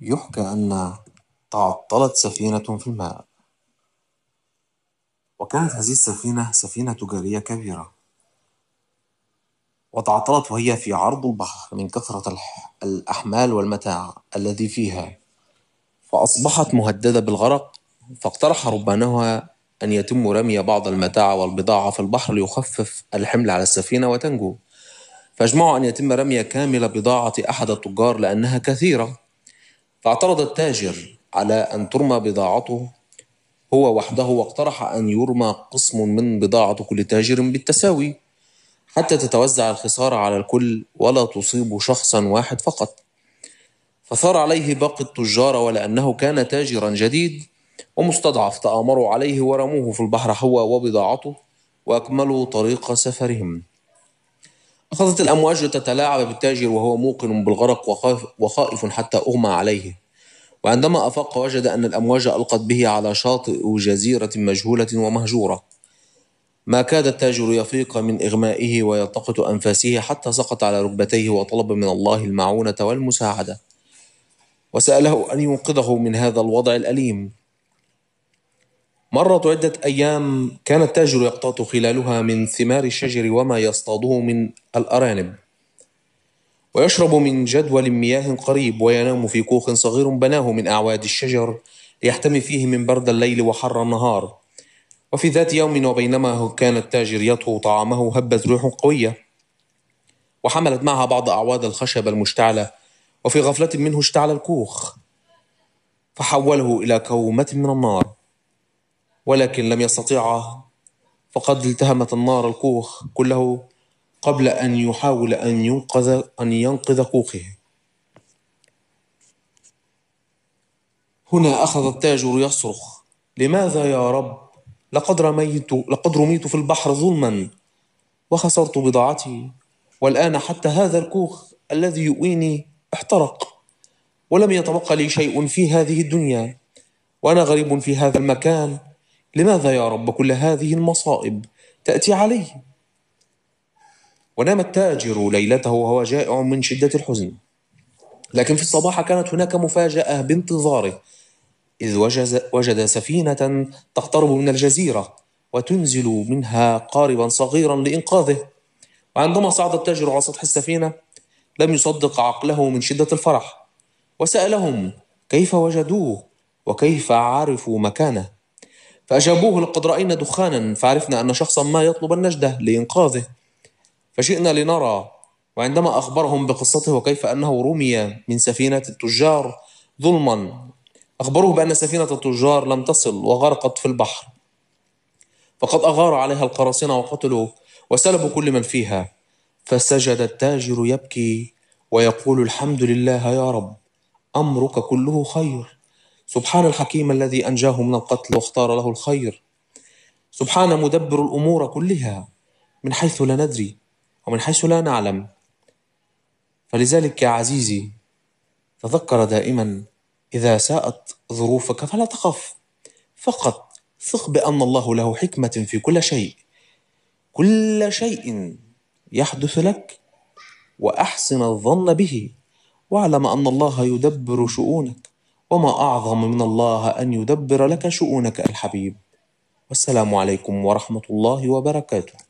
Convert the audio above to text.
يُحكى أن تعطّلت سفينة في الماء، وكانت هذه السفينة سفينة تجارية كبيرة، وتعطّلت وهي في عرض البحر من كثرة الأحمال والمتاع الذي فيها، فأصبحت مهددة بالغرق، فاقترح ربانها أن يتم رمي بعض المتاع والبضاعة في البحر ليخفف الحمل على السفينة وتنجو، فأجمعوا أن يتم رمي كامل بضاعة أحد التجار لأنها كثيرة. فاعترض التاجر على أن ترمى بضاعته هو وحده واقترح أن يرمى قسم من بضاعة كل تاجر بالتساوي حتى تتوزع الخسارة على الكل ولا تصيب شخصا واحد فقط فثار عليه باقي التجار ولأنه كان تاجرا جديد ومستضعف تآمروا عليه ورموه في البحر هو وبضاعته وأكملوا طريق سفرهم أخذت الأمواج تتلاعب بالتاجر وهو موقن بالغرق وخائف حتى أغمى عليه وعندما أفاق وجد أن الأمواج ألقت به على شاطئ جزيرة مجهولة ومهجورة ما كاد التاجر يفيق من إغمائه ويلتقط أنفاسه حتى سقط على ركبتيه وطلب من الله المعونة والمساعدة وسأله أن ينقذه من هذا الوضع الأليم مرت عدة أيام كان التاجر يقتات خلالها من ثمار الشجر وما يصطاده من الأرانب ويشرب من جدول مياه قريب وينام في كوخ صغير بناه من أعواد الشجر ليحتمي فيه من برد الليل وحر النهار وفي ذات يوم وبينما كان التاجر يطهو طعامه هبت ريح قوية وحملت معها بعض أعواد الخشب المشتعلة وفي غفلة منه اشتعل الكوخ فحوله إلى كومة من النار ولكن لم يستطيع فقد التهمت النار الكوخ كله قبل أن يحاول أن ينقذ أن ينقذ كوخه. هنا أخذ التاجر يصرخ: لماذا يا رب؟ لقد رميت لقد رميت في البحر ظلما وخسرت بضاعتي والآن حتى هذا الكوخ الذي يؤويني احترق ولم يتبقى لي شيء في هذه الدنيا وأنا غريب في هذا المكان لماذا يا رب كل هذه المصائب تأتي علي؟ ونام التاجر ليلته وهو جائع من شدة الحزن لكن في الصباح كانت هناك مفاجأة بانتظاره إذ وجد سفينة تقترب من الجزيرة وتنزل منها قاربا صغيرا لإنقاذه وعندما صعد التاجر على سطح السفينة لم يصدق عقله من شدة الفرح وسألهم كيف وجدوه وكيف عرفوا مكانه فأجابوه لقد رأينا دخانا فعرفنا أن شخصا ما يطلب النجدة لإنقاذه فجئنا لنرى وعندما أخبرهم بقصته وكيف أنه رمي من سفينة التجار ظلما أخبروه بأن سفينة التجار لم تصل وغرقت في البحر فقد أغار عليها القراصنة وقتلوا وسلبوا كل من فيها فسجد التاجر يبكي ويقول الحمد لله يا رب أمرك كله خير سبحان الحكيم الذي أنجاه من القتل واختار له الخير سبحان مدبر الأمور كلها من حيث لا ندري ومن حيث لا نعلم فلذلك يا عزيزي تذكر دائما إذا ساءت ظروفك فلا تخف فقط ثق بأن الله له حكمة في كل شيء كل شيء يحدث لك وأحسن الظن به واعلم أن الله يدبر شؤونك وما أعظم من الله أن يدبر لك شؤونك الحبيب والسلام عليكم ورحمة الله وبركاته